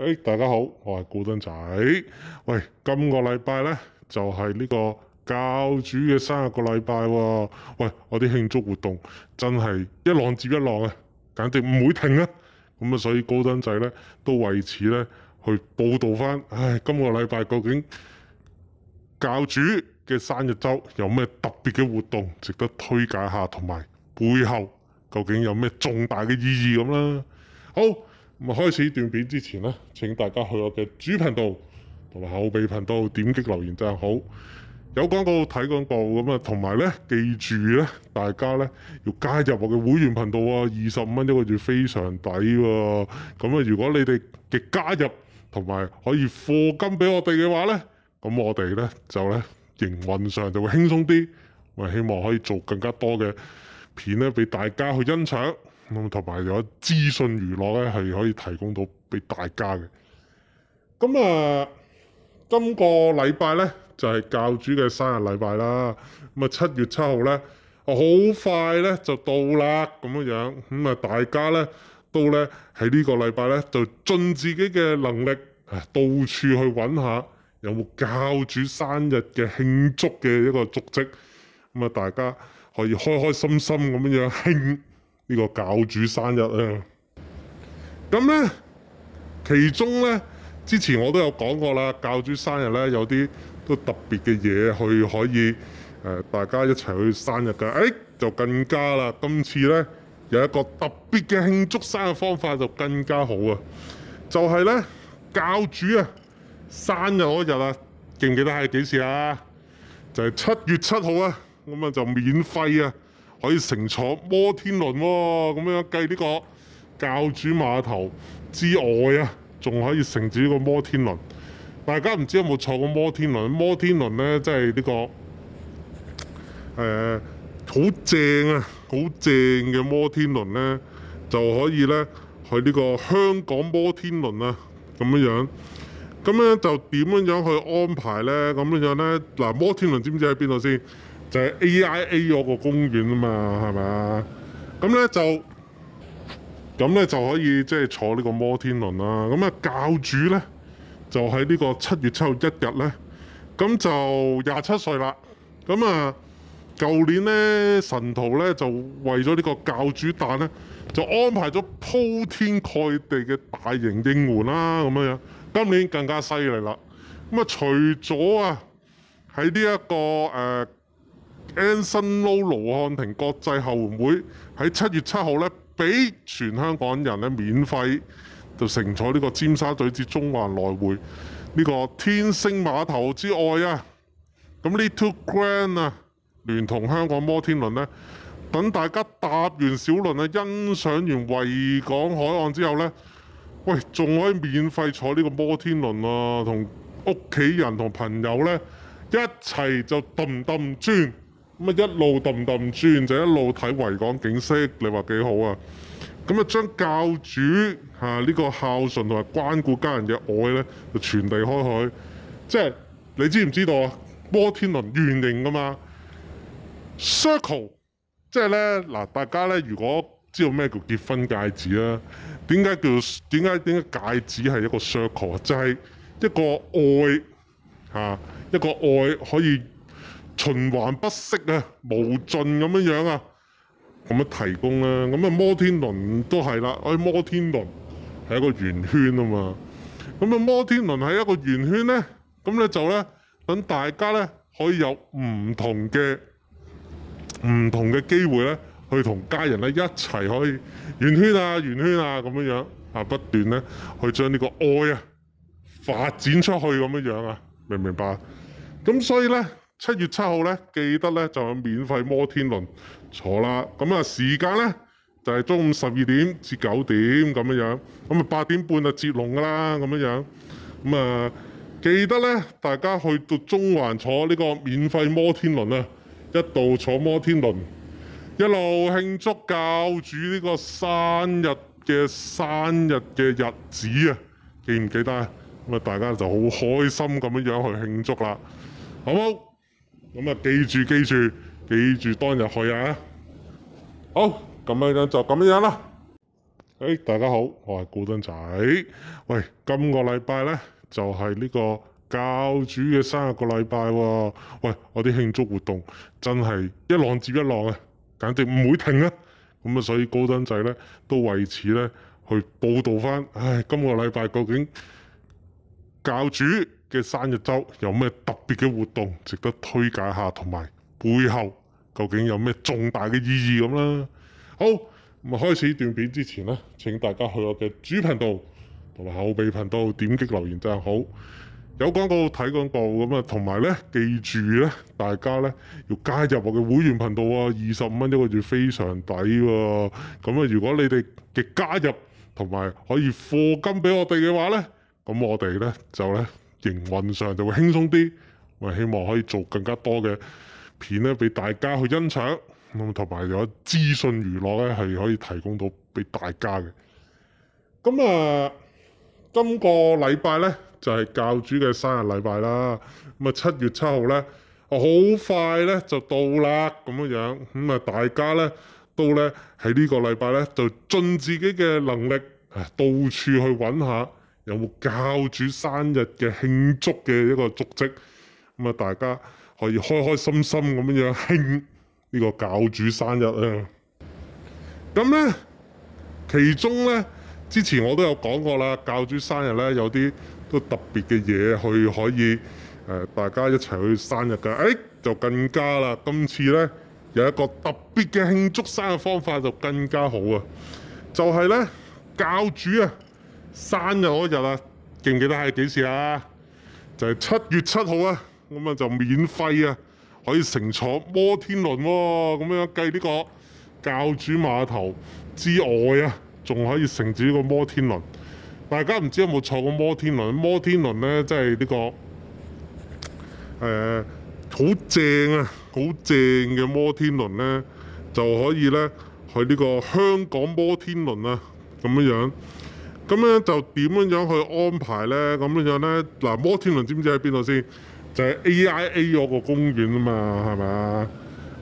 诶，大家好，我系高登仔。喂，今个礼拜咧就系呢个教主嘅生日个礼拜喎。喂，我啲庆祝活动真系一浪接一浪啊，简直唔会停啊。咁啊，所以高登仔咧都为此咧去报道翻。唉，今个礼拜究竟教主嘅生日周有咩特别嘅活动值得推介下，同埋背后究竟有咩重大嘅意义咁啦。好。咁啊，開始段片之前咧，請大家去我嘅主頻道同埋後備頻道點擊留言贊好。有廣告睇廣告咁啊，同埋咧，記住咧，大家咧要加入我嘅會員頻道啊，二十五蚊一個月非常抵喎。咁啊，如果你哋嘅加入同埋可以貨金俾我哋嘅話咧，咁我哋咧就咧營運上就會輕鬆啲，我哋希望可以做更加多嘅片咧俾大家去欣賞。咁同埋有资讯娱乐咧，系可以提供到俾大家嘅。咁啊，今个礼拜咧就系教主嘅生日礼拜啦。咁啊，七月七号咧，好快咧就到啦，咁样样。咁啊，大家咧都咧喺呢个礼拜咧就尽自己嘅能力，到处去揾下有冇教主生日嘅庆祝嘅一个足迹。咁啊，大家可以开开心心咁样样庆。呢個教主生日啊！咁咧其中咧，之前我都有講過啦。教主生日咧有啲都特別嘅嘢去可以誒，大家一齊去生日噶。誒就更加啦，今次咧有一個特別嘅慶祝生日方法就更加好啊！就係咧教主啊生日嗰日啊，記唔記得係幾時啊？就係七月七號啊，咁啊就免費啊！可以乘坐摩天輪喎，咁樣計呢個教主碼頭之外啊，仲可以乘住呢個摩天輪。大家唔知有冇坐過摩天輪？摩天輪咧，即係呢個誒好正啊，好正嘅摩天輪咧，就可以咧去呢個香港摩天輪啊，咁樣樣，咁咧就點樣樣去安排咧？咁樣樣咧，嗱摩天輪知唔知喺邊度先？就係 AIA 嗰個公園啊嘛，係咪啊？咁咧就咁咧就可以即係坐呢個摩天輪啦。咁啊教主咧就喺呢個七月七號一日咧，咁就廿七歲啦。咁啊舊年咧神徒咧就為咗呢個教主但咧就安排咗鋪天蓋地嘅大型應援啦，咁樣樣。今年更加犀利啦。咁啊除咗啊喺呢一個誒。a s n d Low 盧漢庭國際後援會喺七月七號咧，俾全香港人咧免費就乘坐呢個尖沙咀至中環來回呢個天星碼頭之外啊，咁呢 two grand 啊，聯同香港摩天輪咧，等大家搭完小輪啊，欣賞完維港海岸之後咧，喂，仲可以免費坐呢個摩天輪啊，同屋企人同朋友咧一齊就氹氹轉。咁啊一路氹氹轉就一路睇維港景色，你話幾好啊？咁啊將教主嚇呢個孝順同埋關顧家人嘅愛咧，就傳遞開去。即係你知唔知道啊？摩天輪圓形噶嘛，circle 即係咧嗱，大家咧如果知道咩叫結婚戒指啊？點解叫點解點解戒指係一個 circle？即係一個愛嚇，一個愛可以。循環不息啊，無盡咁樣樣啊，咁樣提供啦。咁啊，摩天輪都係啦。哎，摩天輪係一個圓圈啊嘛。咁啊，摩天輪係一個圓圈咧，咁咧就咧，等大家咧可以有唔同嘅唔同嘅機會咧，去同家人咧一齊可以圓圈啊，圓圈啊咁樣樣啊，不斷咧去將呢個愛啊發展出去咁樣樣啊，明唔明白？咁所以咧。七月七號咧，記得咧就有免費摩天輪坐啦。咁啊，時間咧就係中午十二點至九點咁樣樣。咁啊，八點半就接龍噶啦，咁樣樣。咁啊，記得咧，大家去到中環坐呢個免費摩天輪啊，一度坐摩天輪，一路慶祝教主呢個生日嘅生日嘅日子啊，記唔記得啊？咁啊，大家就好開心咁樣樣去慶祝啦，好冇？咁啊！記住記住記住，當日去啊！好，咁樣就咁樣啦。誒，大家好，我係高登仔。喂，今個禮拜咧就係呢個教主嘅三日個禮拜喎。喂，我啲慶祝活動真係一浪接一浪啊，簡直唔會停啊！咁啊，所以高登仔咧都為此咧去報導翻。唉，今個禮拜究竟教主？嘅生日周有咩特别嘅活动值得推介下，同埋背后究竟有咩重大嘅意义咁啦？好，咁啊开始段片之前呢，请大家去我嘅主频道同埋后备频道点击留言赞好。有广告睇广告咁啊，同埋咧记住咧，大家咧要加入我嘅会员频道啊，二十五蚊一个月非常抵喎。咁啊，如果你哋嘅加入同埋可以货金俾我哋嘅话咧，咁我哋咧就咧。營運上就會輕鬆啲，我希望可以做更加多嘅片咧，俾大家去欣賞，咁同埋有資訊娛樂咧，係可以提供到俾大家嘅。咁啊，今個禮拜咧就係教主嘅生日禮拜啦。咁啊，七月七號咧，好快咧就到啦，咁嘅樣，咁啊大家咧都咧喺呢個禮拜咧就盡自己嘅能力，到處去揾下。有冇教主生日嘅慶祝嘅一個足跡？咁啊，大家可以開開心心咁樣慶呢個教主生日啊！咁呢，其中呢，之前我都有講過啦，教主生日呢，有啲都特別嘅嘢去可以誒，大家一齊去生日噶。誒就更加啦，今次呢，有一個特別嘅慶祝生日方法就更加好啊！就係呢，教主啊！生日嗰日啊，記唔記得係幾時啊？就係七月七號啊，咁啊就免費啊，可以乘坐摩天輪喎。咁樣計呢個教主碼頭之外啊，仲可以乘住呢個摩天輪。大家唔知有冇坐過摩天輪？摩天輪咧，真係呢個誒好正啊，好正嘅摩天輪咧，就可以咧去呢個香港摩天輪啊，咁樣。咁咧就點樣樣去安排咧？咁樣樣咧，嗱摩天輪知唔知喺邊度先？就喺 AIA 嗰個公園啊嘛，係啊？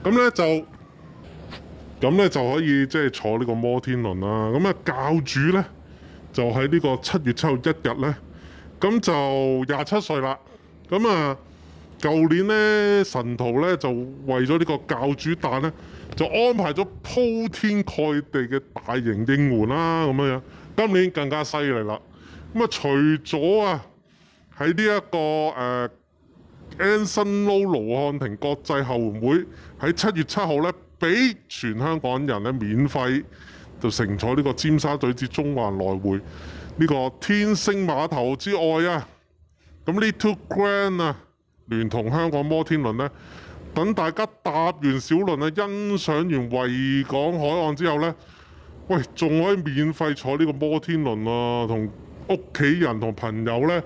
咁咧就咁咧就可以即係坐呢個摩天輪啦。咁啊教主咧就喺呢個七月七一日咧，咁就廿七歲啦。咁啊舊年咧神徒咧就為咗呢個教主旦咧就安排咗鋪天蓋地嘅大型應援啦，咁樣樣。今年更加犀利啦！咁啊，除咗啊喺呢一個誒 a s o n l o w 盧漢庭國際後援會喺七月七號咧，俾全香港人咧免費就乘坐呢個尖沙咀至中環來回呢個天星碼頭之外啊，咁呢 two grand 啊，聯同香港摩天輪咧，等大家搭完小輪啊，欣賞完維港海岸之後咧。喂，仲可以免費坐呢個摩天輪啊！同屋企人同朋友咧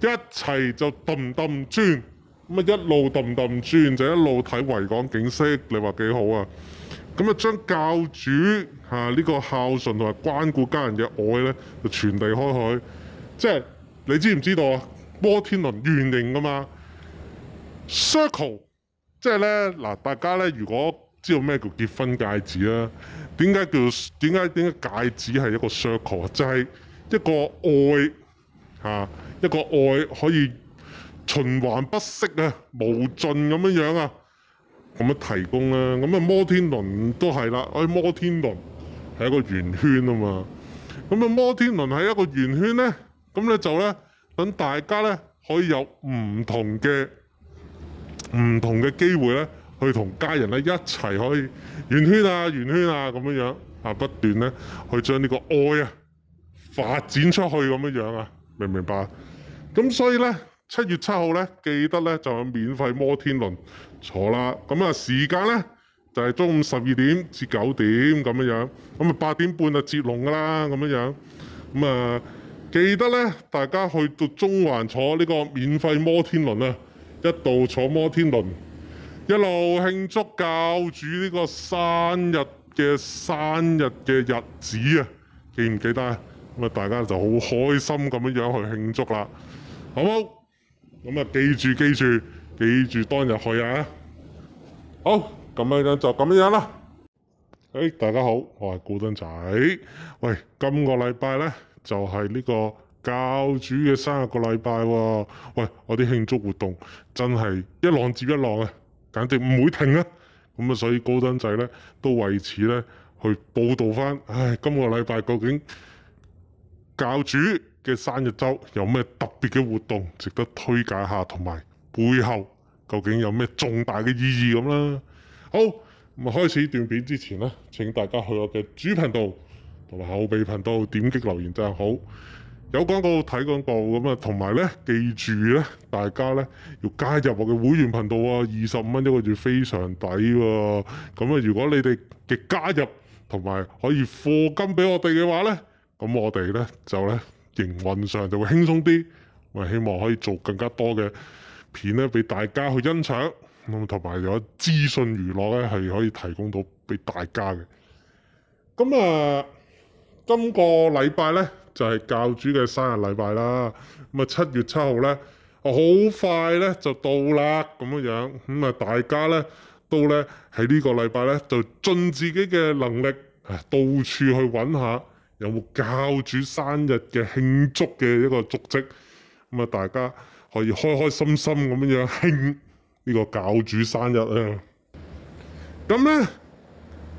一齊就氹氹轉，咁啊一路氹氹轉就一路睇維港景色，你話幾好啊？咁啊將教主嚇呢個孝順同埋關顧家人嘅愛咧，就傳遞開去。即係你知唔知道啊？摩天輪圓形噶嘛，circle，即係咧嗱，大家咧如果知道咩叫結婚戒指啊？點解叫點解點解戒指係一個 circle？就係一個愛嚇，一個愛可以循環不息啊，無盡咁樣樣啊，咁樣提供啦。咁啊摩天輪都係啦，誒摩天輪係一個圓圈啊嘛。咁啊摩天輪係一個圓圈咧，咁咧就咧等大家咧可以有唔同嘅唔同嘅機會咧。去同家人咧一齊可以圓圈啊、圓圈啊咁樣樣啊，不斷咧去將呢個愛啊發展出去咁樣樣啊，明唔明白？咁所以咧，七月七號咧，記得咧就有免費摩天輪坐啦。咁啊，時間咧就係中午十二點至九點咁樣樣。咁啊，八點半就接龍噶啦，咁樣樣。咁啊，記得咧，大家去到中環坐呢個免費摩天輪啊，一度坐摩天輪。一路慶祝教主呢個生日嘅生日嘅日子啊，記唔記得啊？咁啊，大家就好開心咁樣樣去慶祝啦，好冇？咁啊，記住記住記住當日去啊！好，咁樣樣就咁樣啦。誒，大家好，我係古登仔。喂，今個禮拜呢，就係呢個教主嘅生日個禮拜喎。喂，我啲慶祝活動真係一浪接一浪啊！簡直唔會停啊！咁啊，所以高登仔咧都為此咧去報導翻，唉，今個禮拜究竟教主嘅生日周有咩特別嘅活動值得推介下，同埋背後究竟有咩重大嘅意義咁啦？好，咁啊，開始段片之前咧，請大家去我嘅主頻道同埋後備頻道點擊留言就好。有廣告睇廣告咁啊，同埋咧，記住咧，大家咧要加入我嘅會員頻道啊，二十五蚊一個月非常抵喎。咁啊，如果你哋嘅加入同埋可以貨金俾我哋嘅話咧，咁我哋咧就咧營運上就會輕鬆啲，我希望可以做更加多嘅片咧俾大家去欣賞，咁同埋有資訊娛樂咧係可以提供到俾大家嘅。咁啊，今個禮拜咧。就係教主嘅生日禮拜啦，咁啊七月七號咧，好快咧就到啦咁樣樣，咁啊大家咧都咧喺呢個禮拜咧就盡自己嘅能力，到處去揾下有冇教主生日嘅慶祝嘅一個足跡，咁啊大家可以開開心心咁樣樣慶呢個教主生日啊。咁咧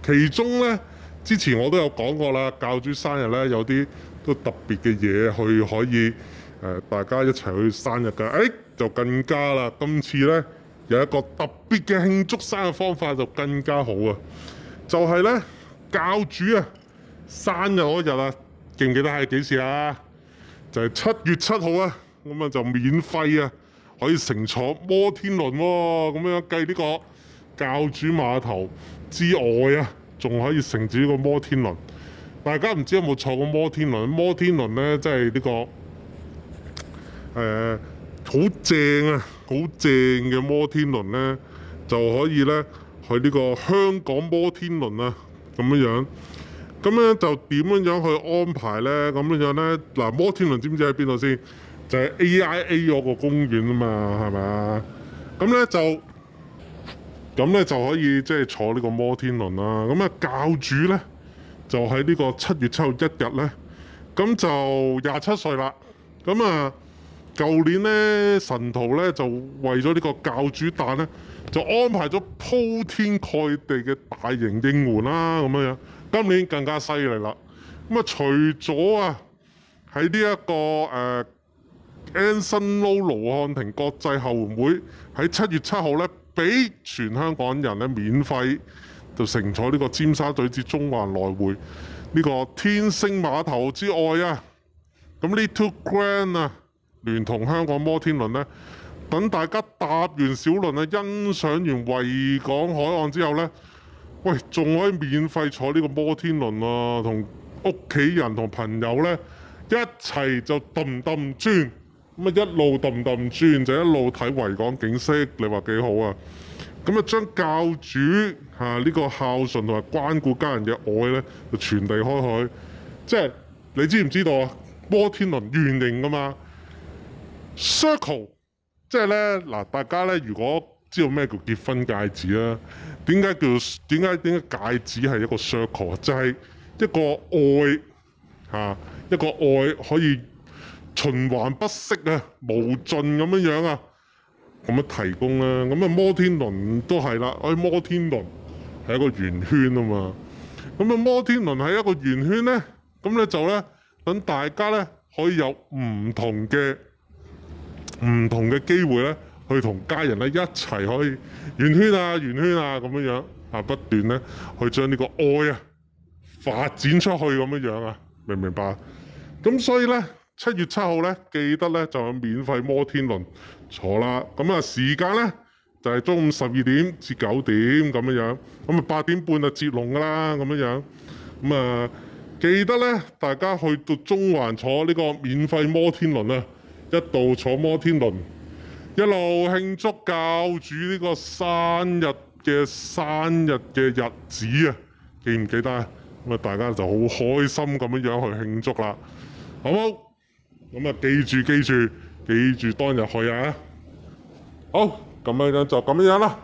其中咧之前我都有講過啦，教主生日咧有啲。都特別嘅嘢去可以誒，大家一齊去生日㗎，誒就更加啦。今次咧有一個特別嘅慶祝生日方法就更加好啊，就係咧教主啊生日嗰日啊，記唔記得係幾時啊？就係七月七號啊，咁啊就免費啊，可以乘坐摩天輪喎，咁樣計呢個教主碼頭之外啊，仲可以乘住呢個摩天輪。大家唔知有冇坐過摩天輪？摩天輪咧，真係呢個誒好正啊，好正嘅摩天輪咧，就可以咧去呢個香港摩天輪啊，咁樣樣。咁咧就點樣樣去安排咧？咁樣樣咧，嗱摩天輪知唔知喺邊度先？就係 AIA 嗰個公園啊嘛，係咪啊？咁咧就咁咧就可以即係坐呢個摩天輪啦。咁啊教主咧？就喺呢個七月七號一日咧，咁就廿七歲啦。咁啊，舊年咧神徒咧就為咗呢個教主誕咧，就安排咗鋪天蓋地嘅大型應援啦，咁樣樣。今年更加犀利啦。咁啊，除咗啊喺呢一個誒 a n s o n Low 盧漢庭國際後援會喺七月七號咧，俾全香港人咧免費。就乘坐呢個尖沙咀至中環來回呢個天星碼頭之外啊，咁呢 two grand 啊，聯同香港摩天輪呢，等大家搭完小輪啊，欣賞完維港海岸之後呢，喂，仲可以免費坐呢個摩天輪啊，同屋企人同朋友呢，一齊就氹氹轉，咁啊一路氹氹轉就一路睇維港景色，你話幾好啊？咁就將教主嚇呢個孝順同埋關顧家人嘅愛咧，就傳遞開去。即係你知唔知道啊？摩天輪圓形噶嘛，circle 即係咧嗱，大家咧如果知道咩叫結婚戒指啦，點解叫點解點解戒指係一個 circle 啊？就係一個愛嚇，一個愛可以循環不息啊，無盡咁樣樣啊！咁啊，提供啦，咁啊，摩天輪都係啦。我摩天輪係一個圓圈啊嘛。咁啊，摩天輪係一個圓圈咧，咁咧就咧，等大家咧可以有唔同嘅唔同嘅機會咧，去同家人咧一齊可以圓圈啊，圓圈啊咁樣樣啊，不斷咧去將呢個愛啊發展出去咁樣樣啊，明唔明白？咁所以咧，七月七號咧，記得咧就有免費摩天輪。坐啦，咁啊時間咧就係中午十二點至九點咁樣樣，咁啊八點半就接龍噶啦，咁樣樣，咁啊記得咧，大家去到中環坐呢個免費摩天輪啊，一度坐摩天輪，一路慶祝教主呢個生日嘅生日嘅日子啊，記唔記得啊？咁啊大家就好開心咁樣樣去慶祝啦，好冇？咁啊記住記住。記住當日去啊！好，咁樣就咁樣啦。